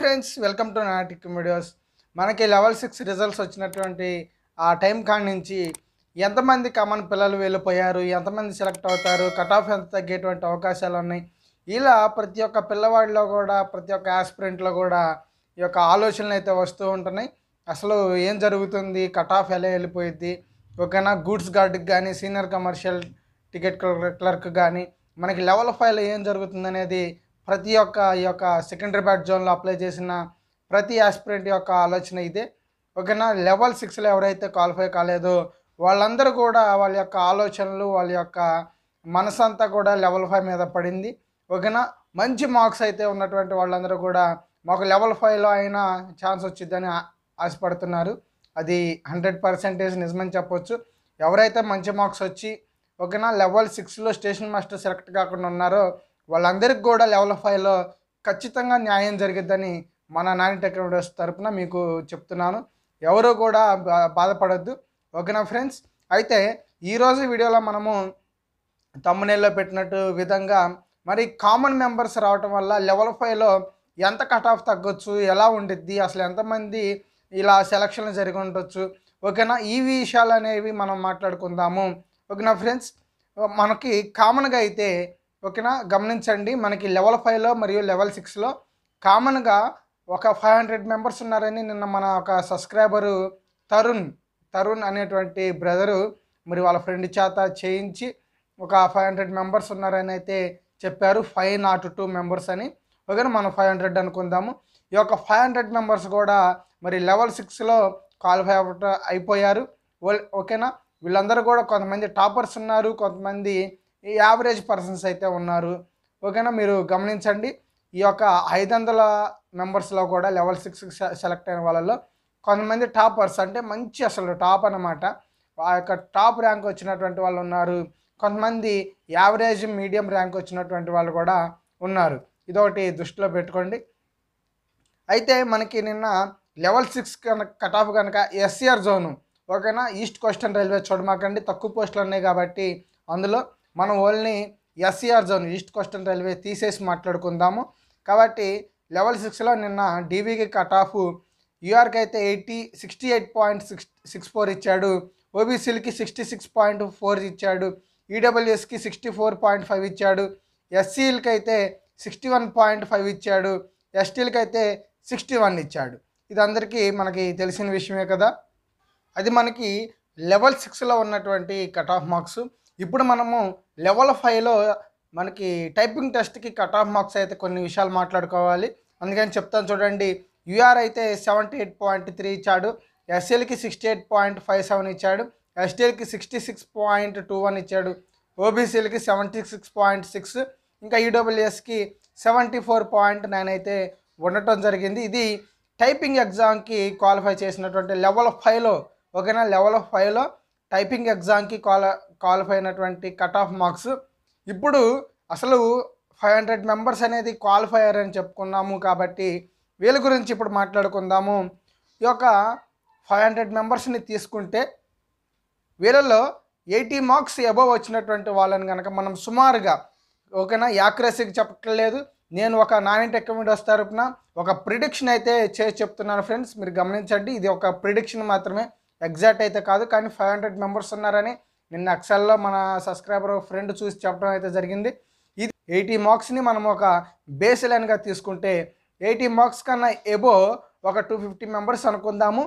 friends welcome to నాటిక్ videos మనకి level six results వచ్చినటువంటి ఆ టైం కాడి నుంచి ఎంతమంది కామన్ పిల్లలు వెళ్ళిపోయారు ఎంతమంది సెలెక్ట్ అవుతారు కట్ ఆఫ్ ఎంత తగ్గేటువంటి అవకాశాలు ఉన్నాయి ఇలా ప్రతి ఒక్క పిల్లవాడిలో కూడా ప్రతి ఒక్క ఆస్పిరెంట్లో కూడా ఈ యొక్క ఆలోచనలు అయితే వస్తూ ఉంటున్నాయి అసలు ఏం జరుగుతుంది కట్ ఆఫ్ ఎలా వెళ్ళిపోయింది ఓకేనా గూడ్స్ గార్డ్కి కానీ సీనియర్ కమర్షియల్ టికెట్ క్లర్క్ కానీ మనకి లెవెల్ ఫైవ్లో ఏం జరుగుతుంది అనేది ప్రతి ఒక్క ఈ యొక్క సెకండరీ బ్యాట్ జోన్లో అప్లై చేసిన ప్రతి ఆస్పిరెంట్ యొక్క ఆలోచన ఇదే ఓకేనా లెవెల్ సిక్స్లో ఎవరైతే క్వాలిఫై కాలేదో వాళ్ళందరూ కూడా వాళ్ళ యొక్క ఆలోచనలు వాళ్ళ యొక్క మనసంతా కూడా లెవెల్ ఫైవ్ మీద పడింది ఓకేనా మంచి మార్క్స్ అయితే ఉన్నటువంటి వాళ్ళందరూ కూడా మాకు లెవెల్ ఫైవ్లో అయినా ఛాన్స్ వచ్చిద్దని ఆశపడుతున్నారు అది హండ్రెడ్ పర్సెంటేజ్ నిజమని చెప్పొచ్చు ఎవరైతే మంచి మార్క్స్ వచ్చి ఓకేనా లెవెల్ సిక్స్లో స్టేషన్ మాస్టర్ సెలెక్ట్ కాకుండా ఉన్నారో వాళ్ళందరికీ కూడా లెవెల్ ఫైవ్లో ఖచ్చితంగా న్యాయం జరిగిద్దని మన నాని టెక్నాలజీస్ తరఫున మీకు చెప్తున్నాను ఎవరు కూడా బాధపడద్దు ఓకేనా ఫ్రెండ్స్ అయితే ఈరోజు వీడియోలో మనము తమ్మునేల్లో పెట్టినట్టు విధంగా మరి కామన్ మెంబర్స్ రావటం వల్ల లెవెల్ ఫైవ్లో ఎంత కట్ ఆఫ్ తగ్గొచ్చు ఎలా ఉండిద్ది అసలు ఎంతమంది ఇలా సెలక్షన్లు జరిగి ఉండొచ్చు ఓకేనా ఈ విషయాలు అనేవి మనం మాట్లాడుకుందాము ఓకేనా ఫ్రెండ్స్ మనకి కామన్గా అయితే ఓకేనా గమనించండి మనకి లెవెల్ ఫైవ్లో మరియు లెవెల్ సిక్స్లో కామన్గా ఒక ఫైవ్ హండ్రెడ్ మెంబర్స్ ఉన్నారని నిన్న మన ఒక సబ్స్క్రైబరు తరుణ్ తరుణ్ అనేటువంటి బ్రదరు మరి వాళ్ళ ఫ్రెండ్ చేత చేయించి ఒక ఫైవ్ హండ్రెడ్ మెంబర్స్ ఉన్నారని అయితే చెప్పారు ఫైవ్ నాట్ టూ మెంబర్స్ అని ఓకేనా మనం ఫైవ్ హండ్రెడ్ అనుకుందాము ఈ యొక్క ఫైవ్ హండ్రెడ్ మెంబర్స్ కూడా మరి లెవెల్ సిక్స్లో క్వాలిఫై అయిపోయారు ఓకేనా వీళ్ళందరూ కూడా కొంతమంది టాపర్స్ ఉన్నారు కొంతమంది ఈ యావరేజ్ పర్సన్స్ అయితే ఉన్నారు ఓకేనా మీరు గమనించండి ఈ యొక్క ఐదు వందల మెంబర్స్లో కూడా లెవెల్ సిక్స్ సెలెక్ట్ అయిన వాళ్ళలో కొంతమంది టాపర్స్ అంటే మంచి అసలు టాప్ అనమాట ఆ యొక్క టాప్ ర్యాంక్ వచ్చినటువంటి వాళ్ళు ఉన్నారు కొంతమంది యావరేజ్ మీడియం ర్యాంక్ వచ్చినటువంటి వాళ్ళు కూడా ఉన్నారు ఇదొకటి దృష్టిలో పెట్టుకోండి అయితే మనకి నిన్న లెవెల్ సిక్స్ కనుక కట్ ఆఫ్ కనుక ఎస్సీఆర్ జోను ఓకేనా ఈస్ట్ కోస్టన్ రైల్వే చూడమాకండి తక్కువ పోస్టులు ఉన్నాయి కాబట్టి అందులో మనం only SCR zone East Coastal Railway తీసేసి మాట్లాడుకుందాము కాబట్టి లెవెల్ సిక్స్లో నిన్న డీబీకి కట్ ఆఫ్ యూఆర్కి అయితే eighty sixty eight point six six four ఇచ్చాడు ఓబీసీలకి సిక్స్టీ సిక్స్ పాయింట్ ఫోర్ ఇచ్చాడు ఈడబ్ల్యూఎస్కి సిక్స్టీ ఫోర్ పాయింట్ ఫైవ్ ఇచ్చాడు ఎస్సీలకి అయితే సిక్స్టీ వన్ పాయింట్ ఫైవ్ ఇచ్చాడు ఎస్టీలకి అయితే సిక్స్టీ వన్ ఇచ్చాడు ఇది అందరికీ మనకి తెలిసిన విషయమే కదా అది మనకి లెవెల్ సిక్స్లో ఉన్నటువంటి కట్ ఆఫ్ మార్క్స్ ఇప్పుడు మనము లెవెల్ ఫైవ్లో మనకి టైపింగ్ టెస్ట్కి కట్ ఆఫ్ మార్క్స్ అయితే కొన్ని విషయాలు మాట్లాడుకోవాలి అందుకని చెప్తాను చూడండి యూఆర్ అయితే సెవెంటీ ఎయిట్ పాయింట్ త్రీ ఇచ్చాడు ఎస్ఎల్కి sixty eight point five seven ఇచ్చాడు ఎస్టీఎల్కి sixty six point two one ఇచ్చాడు ఓబీసీలకి సెవెంటీ సిక్స్ పాయింట్ సిక్స్ ఇంకా ఈడబ్ల్యూఎస్కి సెవెంటీ ఫోర్ పాయింట్ నైన్ అయితే ఉండటం జరిగింది ఇది టైపింగ్ ఎగ్జామ్కి క్వాలిఫై చేసినటువంటి లెవెల్ ఫైవ్లో ఓకేనా లెవెల్ ఫైవ్లో టైపింగ్ ఎగ్జామ్కి క్వాల క్వాలిఫై అయినటువంటి కట్ ఆఫ్ మార్క్స్ ఇప్పుడు అసలు ఫైవ్ హండ్రెడ్ మెంబర్స్ అనేది క్వాలిఫైయర్ అని చెప్పుకున్నాము కాబట్టి వీళ్ళ గురించి ఇప్పుడు మాట్లాడుకుందాము ఈ యొక్క ఫైవ్ హండ్రెడ్ మెంబర్స్ని తీసుకుంటే వీళ్ళలో ఎయిటీ మార్క్స్ అబవ్ వచ్చినటువంటి వాళ్ళని కనుక మనం సుమారుగా ఓకేనా యాక్యురసీకి చెప్పట్లేదు నేను ఒక నాన్ టెక్ వీడియోస్ తరపున ఒక ప్రిడిక్షన్ అయితే చేసి చెప్తున్నాను ఫ్రెండ్స్ మీరు గమనించండి ఇది ఒక ప్రిడిక్షన్ మాత్రమే ఎగ్జాక్ట్ అయితే కాదు కానీ ఫైవ్ హండ్రెడ్ మెంబర్స్ ఉన్నారని నిన్న అక్షల్లో మన సబ్స్క్రైబర్ ఫ్రెండ్ చూసి చెప్పడం అయితే జరిగింది ఇది ఎయిటీ మార్క్స్ని మనం ఒక బేస్ లైన్గా తీసుకుంటే ఎయిటీ మార్క్స్ కన్నా ఎబో ఒక టూ ఫిఫ్టీ మెంబర్స్ అనుకుందాము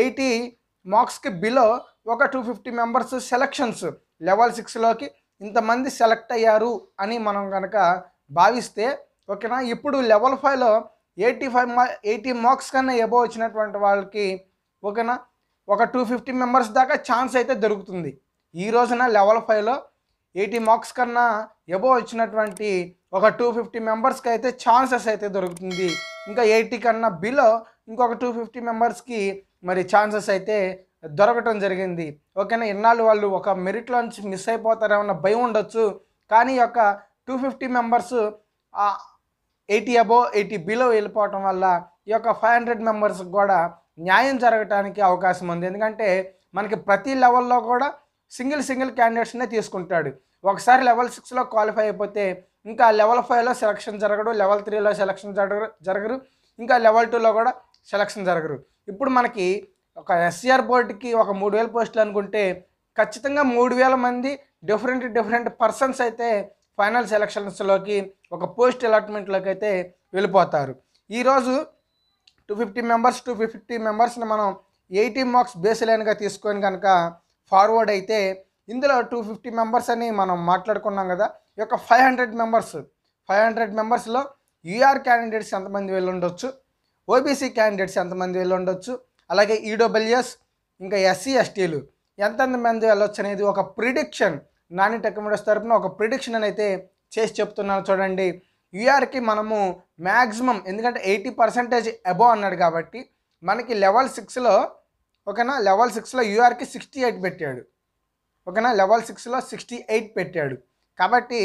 ఎయిటీ మార్క్స్కి బిలో ఒక two fifty members selections level సిక్స్లోకి ఇంతమంది సెలెక్ట్ అయ్యారు అని మనం కనుక భావిస్తే ఓకేనా ఇప్పుడు లెవెల్ ఫైవ్లో ఎయిటీ ఫైవ్ మా ఎయిటీ మార్క్స్ కన్నా ఎబో వచ్చినటువంటి వాళ్ళకి ఓకేనా ఒక టూ ఫిఫ్టీ మెంబర్స్ దాకా ఛాన్స్ అయితే దొరుకుతుంది ఈ రోజున లెవెల్ ఫైవ్లో ఎయిటీ మార్క్స్ కన్నా ఎబో వచ్చినటువంటి ఒక టూ ఫిఫ్టీ మెంబర్స్కి అయితే ఛాన్సెస్ అయితే దొరుకుతుంది ఇంకా ఎయిటీ కన్నా బిలో ఇంకొక టూ ఫిఫ్టీ మెంబర్స్కి మరి ఛాన్సెస్ అయితే దొరకటం జరిగింది ఓకేనా ఇన్నాళ్ళు వాళ్ళు ఒక మెరిట్లోంచి మిస్ అయిపోతారేమన్నా భయం ఉండొచ్చు కానీ యొక్క two fifty members eighty above eighty below వెళ్ళిపోవటం వల్ల ఈ యొక్క ఫైవ్ హండ్రెడ్ మెంబర్స్కి కూడా న్యాయం జరగటానికి అవకాశం ఉంది ఎందుకంటే మనకి ప్రతి లెవెల్లో కూడా సింగిల్ సింగిల్ క్యాండిడేట్స్నే తీసుకుంటాడు ఒకసారి లెవెల్ సిక్స్లో క్వాలిఫై అయిపోతే ఇంకా లెవెల్ ఫైవ్లో సెలక్షన్ జరగడు లెవెల్ త్రీలో సెలక్షన్ జరగరు జరగరు ఇంకా లెవెల్ టూలో కూడా సెలక్షన్ జరగరు ఇప్పుడు మనకి ఒక ఎస్సీఆర్ బోర్డుకి ఒక మూడు వేల పోస్టులు అనుకుంటే ఖచ్చితంగా మూడు వేల మంది డిఫరెంట్ డిఫరెంట్ పర్సన్స్ అయితే ఫైనల్ సెలక్షన్స్లోకి ఒక పోస్ట్ అలాట్మెంట్లోకి అయితే వెళ్ళిపోతారు ఈరోజు two fifty members two fifty మెంబర్స్ని మనం ఎయిటీ మార్క్స్ బేస్ లైన్గా తీసుకొని కనుక ఫార్వర్డ్ అయితే ఇందులో టూ ఫిఫ్టీ మెంబర్స్ అని మనం మాట్లాడుకున్నాం కదా ఈ యొక్క five hundred members five hundred మెంబర్స్లో యూఆర్ క్యాండిడేట్స్ ఎంతమంది వెళ్ళి ఉండొచ్చు ఓబీసీ క్యాండిడేట్స్ ఎంతమంది వెళ్ళి ఉండొచ్చు అలాగే ఈడబ్ల్యూఎస్ ఇంకా ఎస్సీ ఎస్టీలు ఎంతమంది వెళ్ళొచ్చు అనేది ఒక ప్రిడిక్షన్ నాని టెక్మెడస్ తరఫున ఒక ప్రిడిక్షన్ అయితే చేసి చెప్తున్నాను చూడండి యూఆర్కి మనము మ్యాక్సిమం ఎందుకంటే ఎయిటీ పర్సెంటేజ్ అబోవ్ అన్నాడు కాబట్టి మనకి లెవెల్ సిక్స్లో ఓకేనా లెవెల్ సిక్స్లో యూఆర్కి సిక్స్టీ ఎయిట్ పెట్టాడు ఓకేనా లెవెల్ సిక్స్లో సిక్స్టీ ఎయిట్ పెట్టాడు కాబట్టి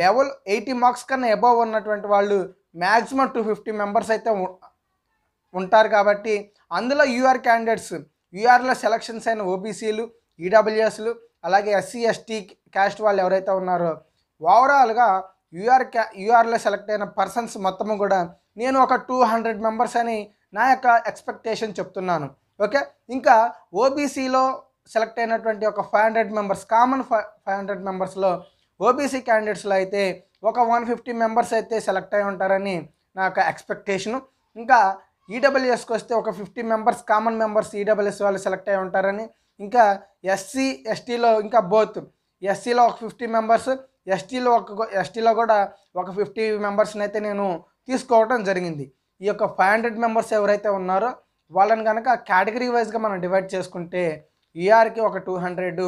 లెవెల్ ఎయిటీ మార్క్స్ కన్నా అబవ్ ఉన్నటువంటి వాళ్ళు మ్యాక్సిమం టూ ఫిఫ్టీ మెంబర్స్ అయితే ఉంటారు కాబట్టి అందులో యూఆర్ క్యాండిడేట్స్ యూఆర్లో సెలక్షన్స్ అయిన ఓబీసీలు ఈడబ్ల్యూఎస్లు అలాగే ఎస్సీ ఎస్టీ క్యాస్ట్ వాళ్ళు ఎవరైతే ఉన్నారో ఓవరాల్గా యూఆర్ క్యా యూఆర్లో సెలెక్ట్ అయిన పర్సన్స్ మొత్తము కూడా నేను ఒక టూ హండ్రెడ్ మెంబర్స్ అని నా యొక్క ఎక్స్పెక్టేషన్ చెప్తున్నాను ఓకే ఇంకా ఓబీసీలో సెలెక్ట్ అయినటువంటి ఒక five hundred members common five five hundred మెంబర్స్లో ఓబీసీ క్యాండిడేట్స్లో అయితే ఒక వన్ ఫిఫ్టీ మెంబర్స్ అయితే సెలెక్ట్ అయి ఉంటారని నా యొక్క ఎక్స్పెక్టేషను ఇంకా ఈడబ్ల్యూఎస్కి వస్తే ఒక fifty members common members EWS వాళ్ళు సెలెక్ట్ అయి ఉంటారని ఇంకా ఎస్సీ ఎస్టీలో ఇంకా బోత్ ఎస్సీలో ఒక ఫిఫ్టీ మెంబర్స్ ఎస్టీలో ఒక ఎస్టీలో కూడా ఒక ఫిఫ్టీ మెంబర్స్ని అయితే నేను తీసుకోవడం జరిగింది ఈ యొక్క ఫైవ్ హండ్రెడ్ మెంబర్స్ ఎవరైతే ఉన్నారో వాళ్ళని కనుక కేటగిరీ వైజ్గా మనం డివైడ్ చేసుకుంటే ఈఆర్కి e ఒక టూ హండ్రెడ్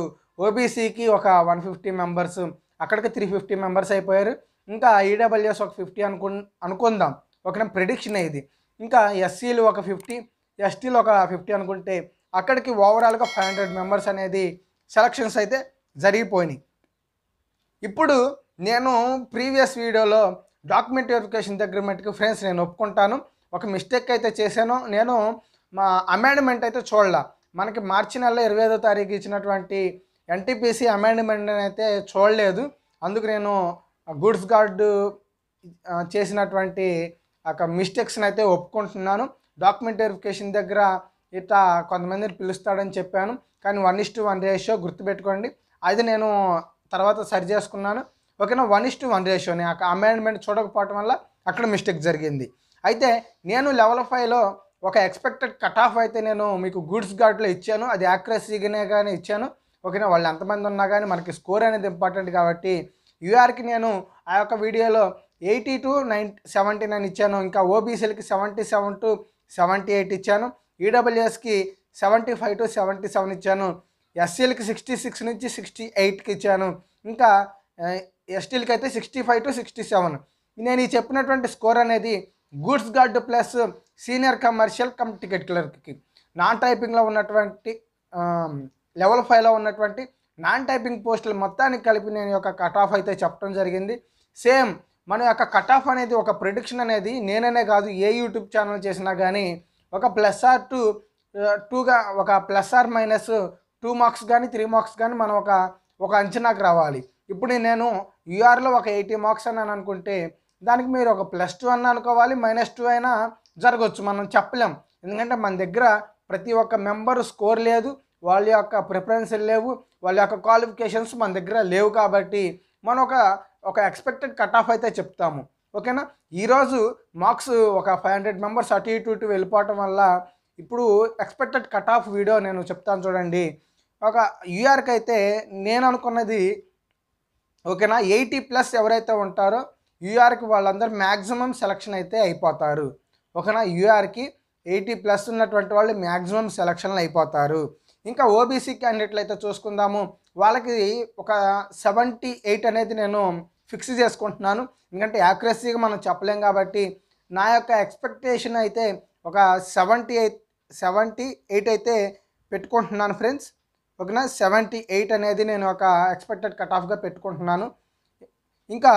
ఓబీసీకి ఒక వన్ ఫిఫ్టీ మెంబర్స్ అక్కడికి త్రీ ఫిఫ్టీ మెంబర్స్ అయిపోయారు ఇంకా ఈడబ్ల్యూఎస్ e ఒక ఫిఫ్టీ అనుకు అనుకుందాం ఒక ప్రిడిక్షన్ ఇది ఇంకా ఎస్సీలు ఒక ఫిఫ్టీ ఎస్టీలు ఒక ఫిఫ్టీ అనుకుంటే అక్కడికి ఓవరాల్గా ఫైవ్ హండ్రెడ్ మెంబర్స్ అనేది సెలక్షన్స్ అయితే జరిగిపోయినాయి ఇప్పుడు నేను ప్రీవియస్ వీడియోలో డాక్యుమెంట్ వెరిఫికేషన్ దగ్గర మట్టుకు ఫ్రెండ్స్ నేను ఒప్పుకుంటాను ఒక మిస్టేక్ అయితే చేశాను నేను మా అమెండ్మెంట్ అయితే చూడాల మనకి మార్చి నెల ఇరవై ఐదో తారీఖు ఇచ్చినటువంటి ఎన్టీపీసీ అమెండ్మెంట్ అయితే చూడలేదు అందుకు నేను గూడ్స్ గార్డు చేసినటువంటి ఒక మిస్టేక్స్ని అయితే ఒప్పుకుంటున్నాను డాక్యుమెంట్ వెరిఫికేషన్ దగ్గర ఇట్లా కొంతమందిని పిలుస్తాడని చెప్పాను కానీ one is to one ratio గుర్తుపెట్టుకోండి అది నేను తర్వాత సరి చేసుకున్నాను ఓకేనా వన్ ఇస్ టు వన్ రేషియోని ఆ అమెండ్మెంట్ చూడకపోవటం వల్ల అక్కడ మిస్టేక్ జరిగింది అయితే నేను లెవెల్ ఫైవ్లో ఒక ఎక్స్పెక్టెడ్ కట్ ఆఫ్ అయితే నేను మీకు గూడ్స్ గార్డ్లో ఇచ్చాను అది యాక్రసీగానే కానీ ఇచ్చాను ఓకేనా వాళ్ళు ఎంతమంది ఉన్నా కానీ మనకి స్కోర్ అనేది ఇంపార్టెంట్ కాబట్టి యూఆర్కి నేను ఆ యొక్క వీడియోలో eighty to nine seventy nine ఇచ్చాను ఇంకా ఓబీసీలకి seventy seven to seventy eight ఇచ్చాను ఈడబ్ల్యూఎస్కి seventy five to seventy seven ఇచ్చాను ఎస్సీలకి సిక్స్టీ సిక్స్ నుంచి సిక్స్టీ ఎయిట్కి ఇచ్చాను ఇంకా ఎస్టీలకి అయితే sixty five to sixty seven నేను ఈ చెప్పినటువంటి స్కోర్ అనేది goods guard plus senior commercial cum ticket క్లర్క్కి నాన్ టైపింగ్లో ఉన్నటువంటి లెవెల్ ఫైవ్లో ఉన్నటువంటి నాన్ టైపింగ్ పోస్టులు మొత్తానికి కలిపి నేను యొక్క కట్ ఆఫ్ అయితే చెప్పడం జరిగింది సేమ్ మన యొక్క కట్ ఆఫ్ అనేది ఒక ప్రిడిక్షన్ అనేది నేననే కాదు ఏ యూట్యూబ్ ఛానల్ చేసినా కానీ ఒక ప్లస్ ఆర్ టూ టూగా ఒక plus or minus two marks కానీ త్రీ మార్క్స్ కానీ మనం ఒక ఒక అంచనాకు రావాలి ఇప్పుడు నేను యూఆర్లో ఒక ఎయిటీ మార్క్స్ అని అనుకుంటే దానికి మీరు ఒక ప్లస్ టూ అని అనుకోవాలి మైనస్ టూ అయినా జరగవచ్చు మనం చెప్పలేం ఎందుకంటే మన దగ్గర ప్రతి ఒక్క మెంబర్ స్కోర్ లేదు వాళ్ళ యొక్క ప్రిఫరెన్సులు లేవు వాళ్ళ యొక్క క్వాలిఫికేషన్స్ మన దగ్గర లేవు కాబట్టి మనం ఒక ఒక ఎక్స్పెక్టెడ్ కట్ ఆఫ్ అయితే చెప్తాము ఓకేనా ఈరోజు మార్క్స్ ఒక ఫైవ్ హండ్రెడ్ మెంబర్స్ అటు ఇటు ఇటు వెళ్ళిపోవటం వల్ల ఇప్పుడు ఎక్స్పెక్టెడ్ కట్ ఆఫ్ వీడియో నేను చెప్తాను చూడండి ఒక యూఆర్కి అయితే నేను అనుకున్నది ఓకేనా ఎయిటీ ప్లస్ ఎవరైతే ఉంటారో యూఆర్కి వాళ్ళందరూ మ్యాక్సిమం సెలక్షన్ అయితే అయిపోతారు ఒకనా యూఆర్కి ఎయిటీ ప్లస్ ఉన్నటువంటి వాళ్ళు మ్యాక్సిమం సెలక్షన్లు అయిపోతారు ఇంకా ఓబీసీ క్యాండిడేట్లు అయితే చూసుకుందాము వాళ్ళకి ఒక సెవెంటీ ఎయిట్ అనేది నేను ఫిక్స్ చేసుకుంటున్నాను ఎందుకంటే యాక్యురసీగా మనం చెప్పలేం కాబట్టి నా యొక్క ఎక్స్పెక్టేషన్ అయితే ఒక సెవెంటీ ఎయిట్ సెవెంటీ ఎయిట్ అయితే పెట్టుకుంటున్నాను ఫ్రెండ్స్ ఓకేనా సెవెంటీ ఎయిట్ అనేది నేను ఒక ఎక్స్పెక్టెడ్ కట్ ఆఫ్గా పెట్టుకుంటున్నాను ఇంకా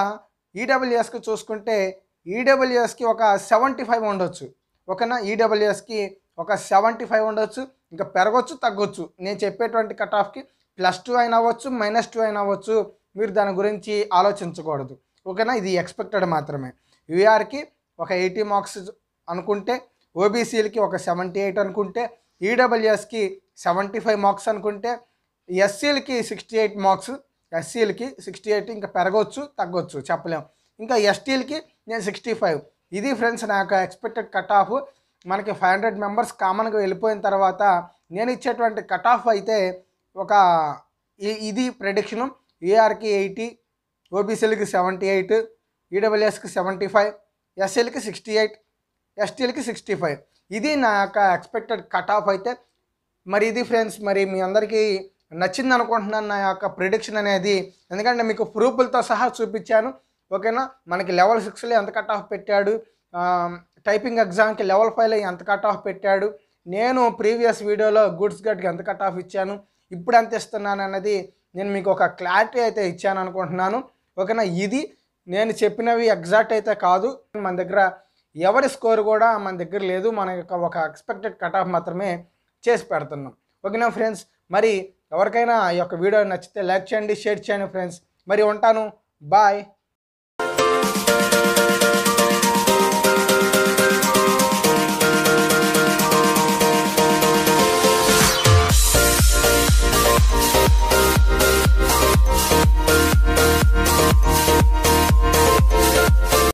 ఈడబ్ల్యూఎస్కి e చూసుకుంటే ఈడబ్ల్యూఎస్కి e ఒక సెవెంటీ ఫైవ్ ఉండొచ్చు ఓకేనా ఈడబ్ల్యూఎస్కి e ఒక సెవెంటీ ఫైవ్ ఉండొచ్చు ఇంకా పెరగొచ్చు తగ్గొచ్చు నేను చెప్పేటువంటి కట్ ఆఫ్కి ప్లస్ టూ అయినా అవ్వచ్చు మైనస్ టూ అయినా అవ్వచ్చు మీరు దాని గురించి ఆలోచించకూడదు ఓకేనా ఇది ఎక్స్పెక్టెడ్ మాత్రమే యూఆర్కి e ఒక ఎయిటీ మార్క్స్ అనుకుంటే ఓబీసీలకి ఒక సెవెంటీ ఎయిట్ అనుకుంటే ఈడబ్ల్యూఎస్కి సెవెంటీ ఫైవ్ మార్క్స్ అనుకుంటే ఎస్సీలకి సిక్స్టీ ఎయిట్ మార్క్స్ ఎస్సీలకి సిక్స్టీ ఎయిట్ ఇంకా పెరగవచ్చు తగ్గొచ్చు చెప్పలేము ఇంకా ఎస్టీలకి నేను సిక్స్టీ ఫైవ్ ఇది ఫ్రెండ్స్ నా యొక్క ఎక్స్పెక్టెడ్ కట్ ఆఫ్ మనకి ఫైవ్ హండ్రెడ్ మెంబర్స్ కామన్గా వెళ్ళిపోయిన తర్వాత నేను ఇచ్చేటువంటి కట్ ఆఫ్ అయితే ఒక ఇది ప్రెడిక్షను ఏఆర్కి ఎయిటీ ఓబీసీలకి సెవెంటీ ఎయిట్ ఈడబ్ల్యూఎస్కి సెవెంటీ ఫైవ్ ఎస్సీలకి సిక్స్టీ ఎయిట్ ఎస్టీలకి సిక్స్టీ ఫైవ్ ఇది నా యొక్క ఎక్స్పెక్టెడ్ కట్ ఆఫ్ అయితే మరి ఇది ఫ్రెండ్స్ మరి మీ అందరికీ నచ్చింది అనుకుంటున్నాను నా యొక్క ప్రిడిక్షన్ అనేది ఎందుకంటే మీకు ప్రూఫ్లతో సహా చూపించాను ఓకేనా మనకి లెవెల్ సిక్స్లో ఎంత కట్ ఆఫ్ పెట్టాడు టైపింగ్ ఎగ్జామ్కి లెవెల్ ఫైవ్లో ఎంత కట్ ఆఫ్ పెట్టాడు నేను ప్రీవియస్ వీడియోలో గుడ్స్ గట్కి ఎంత కట్ ఆఫ్ ఇచ్చాను ఇప్పుడు ఎంత ఇస్తున్నాను అన్నది నేను మీకు ఒక క్లారిటీ అయితే ఇచ్చాను అనుకుంటున్నాను ఓకేనా ఇది నేను చెప్పినవి ఎగ్జాక్ట్ అయితే కాదు మన దగ్గర ఎవరి స్కోర్ కూడా మన దగ్గర లేదు మన యొక్క ఒక ఎక్స్పెక్టెడ్ కట్ ఆఫ్ మాత్రమే చేసి పెడుతున్నాం ఓకేనా ఫ్రెండ్స్ మరి ఎవరికైనా ఈ యొక్క వీడియో నచ్చితే లైక్ చేయండి షేర్ చేయండి ఫ్రెండ్స్ మరి ఉంటాను బాయ్